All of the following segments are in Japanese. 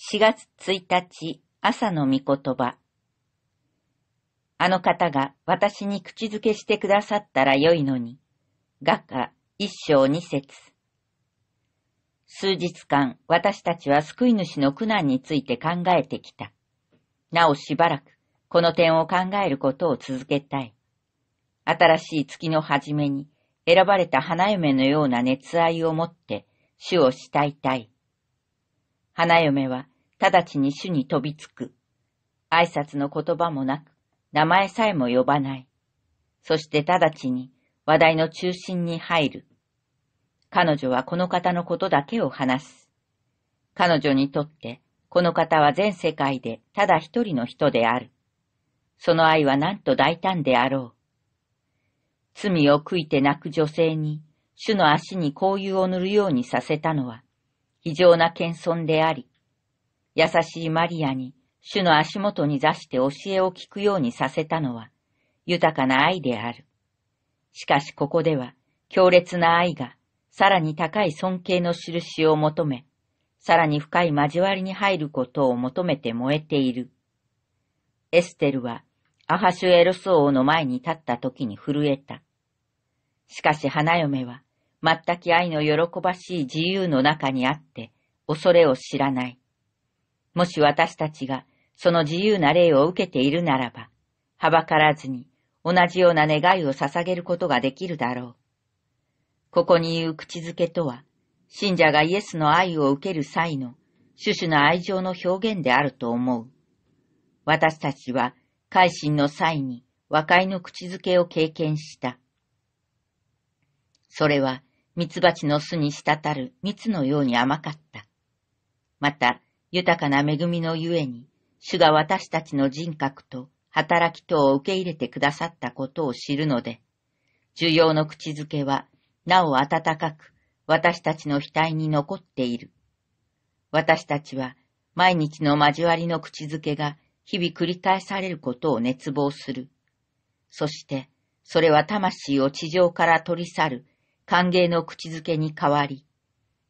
4月1日朝の御言葉。あの方が私に口づけしてくださったらよいのに。画家一章二節。数日間私たちは救い主の苦難について考えてきた。なおしばらくこの点を考えることを続けたい。新しい月の初めに選ばれた花嫁のような熱愛を持って主を慕いたい。花嫁は直ちに主に飛びつく。挨拶の言葉もなく、名前さえも呼ばない。そして直ちに話題の中心に入る。彼女はこの方のことだけを話す。彼女にとって、この方は全世界でただ一人の人である。その愛はなんと大胆であろう。罪を悔いて泣く女性に、主の足に交友を塗るようにさせたのは、異常な謙遜であり、優しいマリアに主の足元に座して教えを聞くようにさせたのは豊かな愛である。しかしここでは強烈な愛がさらに高い尊敬の印を求め、さらに深い交わりに入ることを求めて燃えている。エステルはアハシュエロス王の前に立った時に震えた。しかし花嫁は全き愛の喜ばしい自由の中にあって、恐れを知らない。もし私たちがその自由な霊を受けているならば、はばからずに同じような願いを捧げることができるだろう。ここに言う口づけとは、信者がイエスの愛を受ける際の種々な愛情の表現であると思う。私たちは改心の際に和解の口づけを経験した。それは蜜蜂の巣に滴る蜜のように甘かった。また、豊かな恵みのゆえに、主が私たちの人格と働き等を受け入れてくださったことを知るので、重要の口づけは、なお温かく、私たちの額に残っている。私たちは、毎日の交わりの口づけが、日々繰り返されることを熱望する。そして、それは魂を地上から取り去る歓迎の口づけに変わり、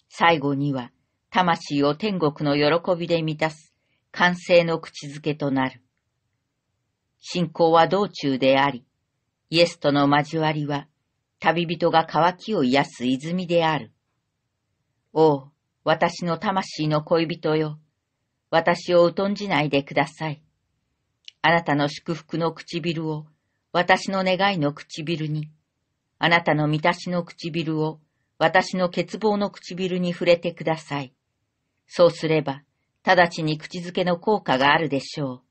最後には、魂を天国の喜びで満たす、完成の口づけとなる。信仰は道中であり、イエスとの交わりは、旅人が渇きを癒す泉である。おう、私の魂の恋人よ。私を疎んじないでください。あなたの祝福の唇を、私の願いの唇に、あなたの満たしの唇を私の欠乏の唇に触れてください。そうすれば、直ちに口づけの効果があるでしょう。